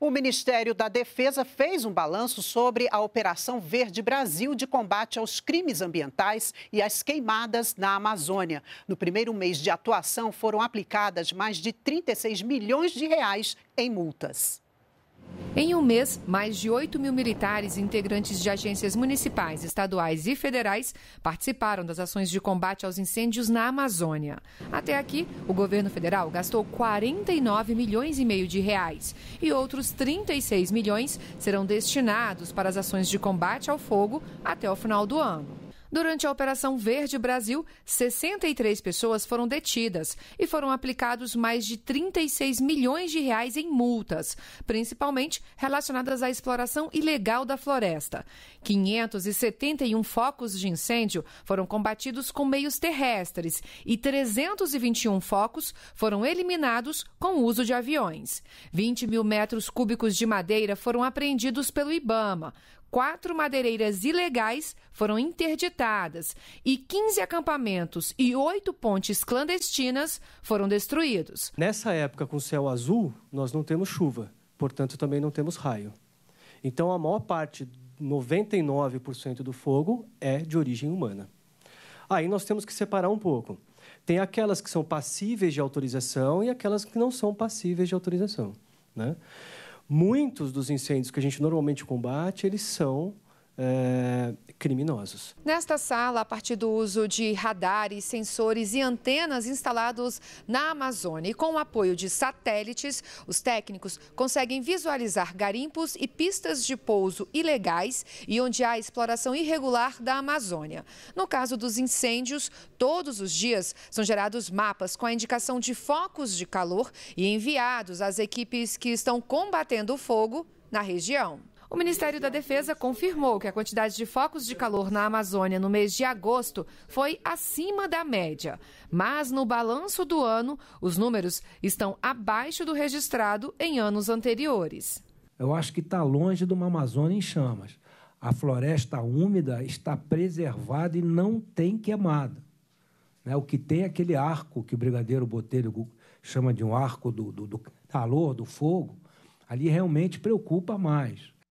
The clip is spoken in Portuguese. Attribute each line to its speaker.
Speaker 1: O Ministério da Defesa fez um balanço sobre a Operação Verde Brasil de combate aos crimes ambientais e às queimadas na Amazônia. No primeiro mês de atuação, foram aplicadas mais de 36 milhões de reais em multas. Em um mês, mais de 8 mil militares e integrantes de agências municipais, estaduais e federais participaram das ações de combate aos incêndios na Amazônia. Até aqui, o governo federal gastou 49 milhões e meio de reais e outros 36 milhões serão destinados para as ações de combate ao fogo até o final do ano. Durante a Operação Verde Brasil, 63 pessoas foram detidas e foram aplicados mais de 36 milhões de reais em multas, principalmente relacionadas à exploração ilegal da floresta. 571 focos de incêndio foram combatidos com meios terrestres e 321 focos foram eliminados com o uso de aviões. 20 mil metros cúbicos de madeira foram apreendidos pelo Ibama quatro madeireiras ilegais foram interditadas e 15 acampamentos e oito pontes clandestinas foram destruídos.
Speaker 2: Nessa época, com céu azul, nós não temos chuva, portanto, também não temos raio. Então, a maior parte, 99% do fogo, é de origem humana. Aí nós temos que separar um pouco. Tem aquelas que são passíveis de autorização e aquelas que não são passíveis de autorização. Né? Muitos dos incêndios que a gente normalmente combate, eles são eh, criminosos.
Speaker 1: Nesta sala, a partir do uso de radares, sensores e antenas instalados na Amazônia e com o apoio de satélites, os técnicos conseguem visualizar garimpos e pistas de pouso ilegais e onde há exploração irregular da Amazônia. No caso dos incêndios, todos os dias são gerados mapas com a indicação de focos de calor e enviados às equipes que estão combatendo o fogo na região. O Ministério da Defesa confirmou que a quantidade de focos de calor na Amazônia no mês de agosto foi acima da média, mas no balanço do ano, os números estão abaixo do registrado em anos anteriores.
Speaker 3: Eu acho que está longe de uma Amazônia em chamas. A floresta úmida está preservada e não tem queimada. Né, o que tem é aquele arco que o Brigadeiro Botelho chama de um arco do, do, do calor, do fogo, ali realmente preocupa mais.